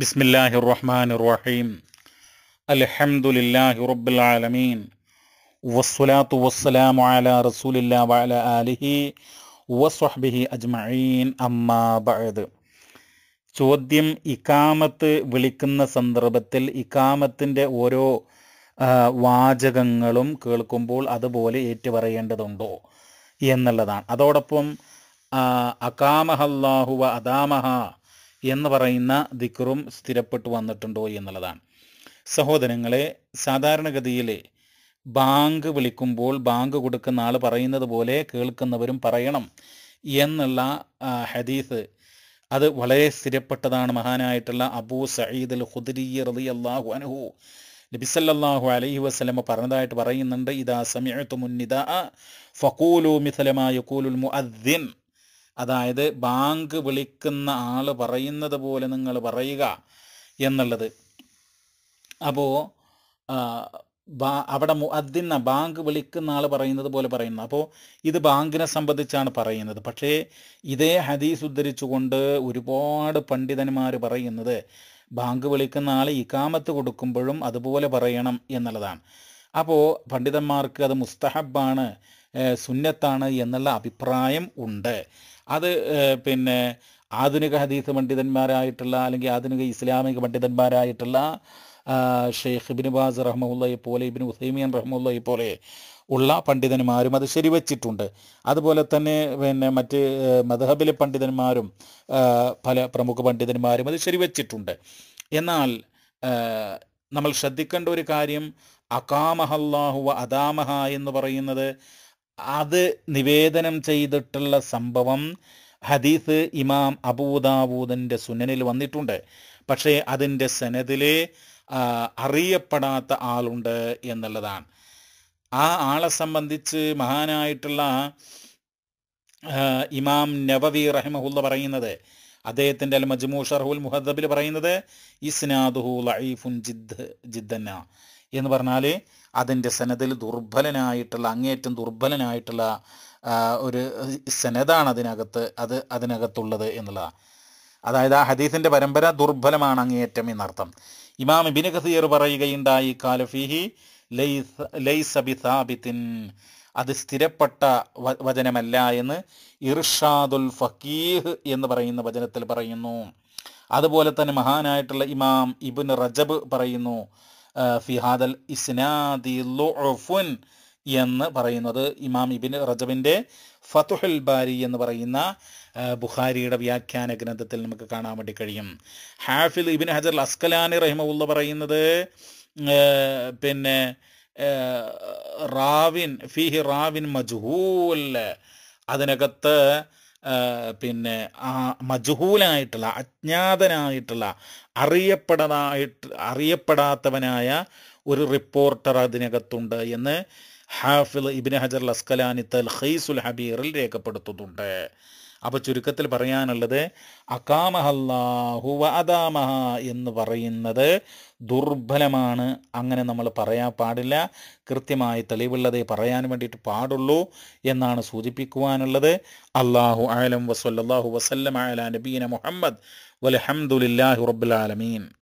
ബിസ്മില്ലാഹി റഹ്മാൻ റഹീം അലഹമുല്ലാഹി റബ്ബുൽ ആലമീൻ വസ്സലാത്തു വസ്സലാമു അല റസൂലില്ലാ വഅല ആലിഹി വസ്വഹ്ബിഹി അജ്മഈൻ അമ്മാ ബഅദ് ചോദ്യം ഇക്കാമത്ത് വിളിക്കുന്ന സന്ദർഭത്തിൽ ഇക്കാമത്തിൻ്റെ ഓരോ വാചകങ്ങളും കേൾക്കുമ്പോൾ അതുപോലെ ഏറ്റുപറയേണ്ടതുണ്ടോ എന്നുള്ളതാണ് അതോടൊപ്പം അകാമഹല്ലാഹുവ അദാമഹ എന്ന് പറയുന്ന ദിക്റും സ്ഥിരപ്പെട്ടു വന്നിട്ടുണ്ടോ എന്നുള്ളതാണ് സഹോദരങ്ങളെ സാധാരണഗതിയിൽ ബാങ്ക് വിളിക്കുമ്പോൾ ബാങ്ക് കൊടുക്കുന്ന ആൾ പറയുന്നത് പോലെ കേൾക്കുന്നവരും പറയണം എന്നുള്ള ഹദീസ് അത് വളരെ സ്ഥിരപ്പെട്ടതാണ് മഹാനായിട്ടുള്ള അബൂ സയ്യിദ് അൽ ഹുദരി റതി അള്ളാഹു അനുഹു നബിസല്ലാഹു അലൈഹി വസ്ലമ പറഞ്ഞതായിട്ട് പറയുന്നുണ്ട് ഇതാ സമിഅത്തു മുന്നിദ ഫഖൂലു മിഥലമാ യഖൂലുൽ മുഅദ്ദിൻ അതായത് ബാങ്ക് വിളിക്കുന്ന ആൾ പറയുന്നത് പോലെ നിങ്ങൾ പറയുക എന്നുള്ളത് അപ്പോൾ അവിടെ അതിന്ന ബാങ്ക് വിളിക്കുന്ന ആൾ പറയുന്നത് പോലെ പറയുന്നു അപ്പോൾ ഇത് ബാങ്കിനെ സംബന്ധിച്ചാണ് പറയുന്നത് പക്ഷേ ഇതേ ഹദീസ് ഉദ്ധരിച്ചുകൊണ്ട് ഒരുപാട് പണ്ഡിതന്മാർ പറയുന്നത് ബാങ്ക് വിളിക്കുന്ന ആൾ ഇക്കാമത്ത് കൊടുക്കുമ്പോഴും അതുപോലെ പറയണം എന്നുള്ളതാണ് അപ്പോൾ പണ്ഡിതന്മാർക്ക് അത് മുസ്തഹബാണ് സുന്നത്താണ് എന്നുള്ള അഭിപ്രായം ഉണ്ട് അത് പിന്നെ ആധുനിക ഹദീസ് പണ്ഡിതന്മാരായിട്ടുള്ള അല്ലെങ്കിൽ ആധുനിക ഇസ്ലാമിക പണ്ഡിതന്മാരായിട്ടുള്ള ഷെയ്ഖ് ഇബിന് ബാസ് റഹ്മുല്ലയെ പോലെ ഇബിൻ ഉസൈമിയൻ റഹ്മുല്ലയെ പോലെ ഉള്ള പണ്ഡിതന്മാരും അത് ശരിവച്ചിട്ടുണ്ട് അതുപോലെ തന്നെ പിന്നെ മറ്റ് മധഹബിലെ പണ്ഡിതന്മാരും പല പ്രമുഖ പണ്ഡിതന്മാരും അത് ശരിവച്ചിട്ടുണ്ട് എന്നാൽ നമ്മൾ ശ്രദ്ധിക്കേണ്ട ഒരു കാര്യം അകാമഹല്ലാഹുവ അദാമഹ എന്ന് പറയുന്നത് അത് നിവേദനം ചെയ്തിട്ടുള്ള സംഭവം ഹദീസ് ഇമാം അബൂദാബൂദിൻ്റെ സുനനിൽ വന്നിട്ടുണ്ട് പക്ഷേ അതിൻ്റെ സനതിൽ അറിയപ്പെടാത്ത ആളുണ്ട് എന്നുള്ളതാണ് ആ ആളെ സംബന്ധിച്ച് മഹാനായിട്ടുള്ള ഇമാം നവവി റഹിമഹുല്ല പറയുന്നത് അദ്ദേഹത്തിൻ്റെ അൽ മജ്മൂ ഷർഹുൽ മുഹദ്ദബിൽ പറയുന്നത് ഇസ്നാദുഹു ലൈഫുൻ ജിദ് ജിദ്ദന്ന എന്ന് പറഞ്ഞാൽ അതിൻ്റെ സെനതിൽ ദുർബലനായിട്ടുള്ള അങ്ങേയറ്റം ദുർബലനായിട്ടുള്ള ഒരു സെനതാണ് അതിനകത്ത് അത് അതിനകത്തുള്ളത് എന്നുള്ളതാണ് അതായത് ആ ഹദീസിൻ്റെ പരമ്പര ദുർബലമാണ് അങ്ങേയറ്റം എന്നർത്ഥം ഇമാം ഇബിന് ഖസീർ പറയുകയുണ്ടായി കാലഫിഹി ലൈസബിസാബിത്തിൻ അത് സ്ഥിരപ്പെട്ട വചനമല്ല എന്ന് ഇർഷാദുൽ ഫക്കീഹ് എന്ന് പറയുന്ന വചനത്തിൽ പറയുന്നു അതുപോലെ തന്നെ മഹാനായിട്ടുള്ള ഇമാം ഇബിൻ റജബ് പറയുന്നു ഫിഹാദൽ ഇസ്നാദി ലുഉഫുൻ എന്ന് പറയുന്നത് ഇമാം ഇബിൻ റജബിൻ്റെ ഫതുഹുൽ ബാരി എന്ന് പറയുന്ന ബുഖാരിയുടെ വ്യാഖ്യാന ഗ്രന്ഥത്തിൽ നമുക്ക് കാണാൻ വേണ്ടി കഴിയും ഹാഫിൽ ഇബിൻ ഹജർ അസ്കലാനി റഹിമുള്ള പറയുന്നത് പിന്നെ റാവിൻ ഫിഹി റാവിൻ മജ്ഹൂൽ അതിനകത്ത് പിന്നെ ആ മജുഹൂലായിട്ടുള്ള അജ്ഞാതനായിട്ടുള്ള അറിയപ്പെടാനായിട്ട് അറിയപ്പെടാത്തവനായ ഒരു റിപ്പോർട്ടർ അതിനകത്തുണ്ട് എന്ന് ഹാഫിദ് ഇബിൻ ഹജർ അസ്കലാനി തൽഹീസുൽ ഹബീറിൽ രേഖപ്പെടുത്തുന്നുണ്ട് അപ്പോൾ ചുരുക്കത്തിൽ പറയാനുള്ളത് അക്കാമഹല്ലാഹുവ അദാമഹ എന്ന് പറയുന്നത് ദുർബലമാണ് അങ്ങനെ നമ്മൾ പറയാൻ പാടില്ല കൃത്യമായി തെളിവുള്ളതേ പറയാൻ വേണ്ടിയിട്ട് പാടുള്ളൂ എന്നാണ് സൂചിപ്പിക്കുവാനുള്ളത് അള്ളാഹു ആലം വസ്വല്ലാഹു വസല്ലം ആല നബീന മുഹമ്മദ് വലഹമുല്ലാഹി റബ്ബുലാലമീൻ